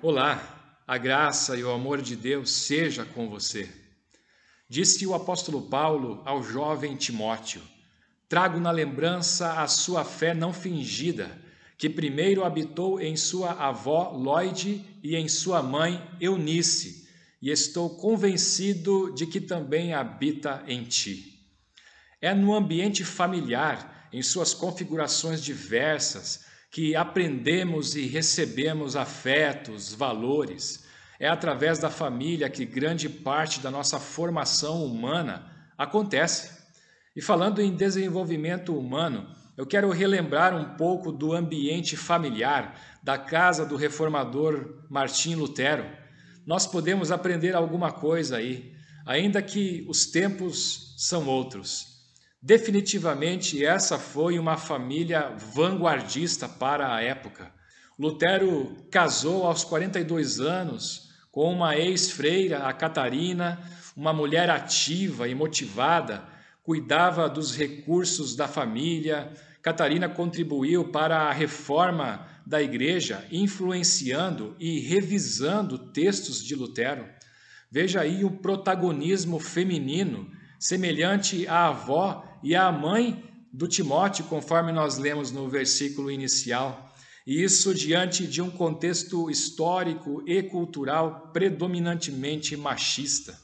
Olá, a graça e o amor de Deus seja com você. Disse o apóstolo Paulo ao jovem Timóteo: Trago na lembrança a sua fé não fingida, que primeiro habitou em sua avó Lloyd e em sua mãe Eunice, e estou convencido de que também habita em ti. É no ambiente familiar, em suas configurações diversas, que aprendemos e recebemos afetos, valores. É através da família que grande parte da nossa formação humana acontece. E falando em desenvolvimento humano, eu quero relembrar um pouco do ambiente familiar da casa do reformador Martim Lutero. Nós podemos aprender alguma coisa aí, ainda que os tempos são outros. Definitivamente, essa foi uma família vanguardista para a época. Lutero casou aos 42 anos com uma ex-freira, a Catarina, uma mulher ativa e motivada, cuidava dos recursos da família. Catarina contribuiu para a reforma da igreja, influenciando e revisando textos de Lutero. Veja aí o protagonismo feminino, semelhante à avó e a mãe do Timóteo, conforme nós lemos no versículo inicial. E isso diante de um contexto histórico e cultural predominantemente machista.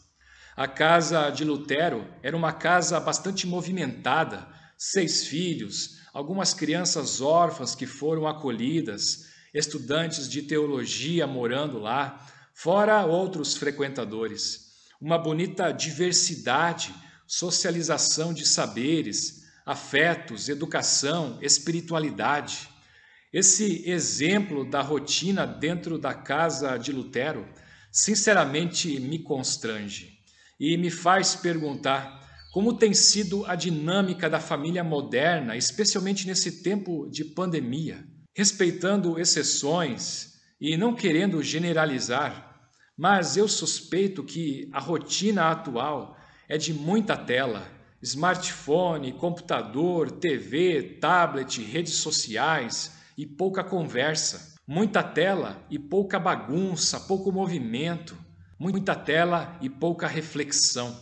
A casa de Lutero era uma casa bastante movimentada, seis filhos, algumas crianças órfãs que foram acolhidas, estudantes de teologia morando lá, fora outros frequentadores. Uma bonita diversidade socialização de saberes, afetos, educação, espiritualidade. Esse exemplo da rotina dentro da casa de Lutero, sinceramente, me constrange e me faz perguntar como tem sido a dinâmica da família moderna, especialmente nesse tempo de pandemia, respeitando exceções e não querendo generalizar, mas eu suspeito que a rotina atual é de muita tela, smartphone, computador, TV, tablet, redes sociais e pouca conversa. Muita tela e pouca bagunça, pouco movimento. Muita tela e pouca reflexão.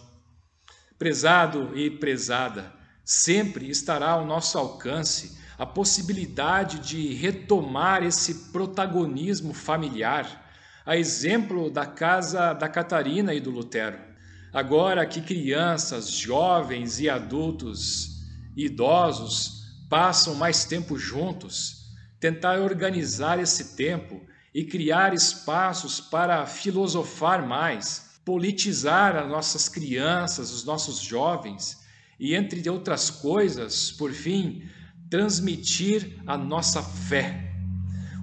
Prezado e prezada, sempre estará ao nosso alcance a possibilidade de retomar esse protagonismo familiar, a exemplo da casa da Catarina e do Lutero. Agora que crianças, jovens e adultos, idosos passam mais tempo juntos, tentar organizar esse tempo e criar espaços para filosofar mais, politizar as nossas crianças, os nossos jovens e, entre outras coisas, por fim, transmitir a nossa fé,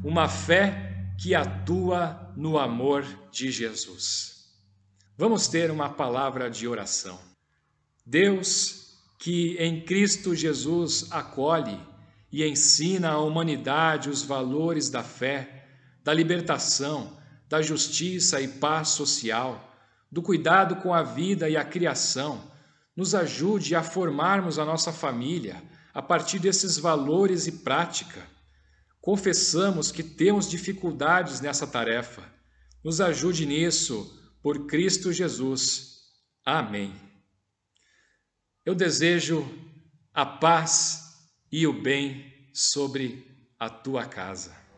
uma fé que atua no amor de Jesus. Vamos ter uma palavra de oração. Deus, que em Cristo Jesus acolhe e ensina à humanidade os valores da fé, da libertação, da justiça e paz social, do cuidado com a vida e a criação, nos ajude a formarmos a nossa família a partir desses valores e prática. Confessamos que temos dificuldades nessa tarefa. Nos ajude nisso por Cristo Jesus. Amém. Eu desejo a paz e o bem sobre a tua casa.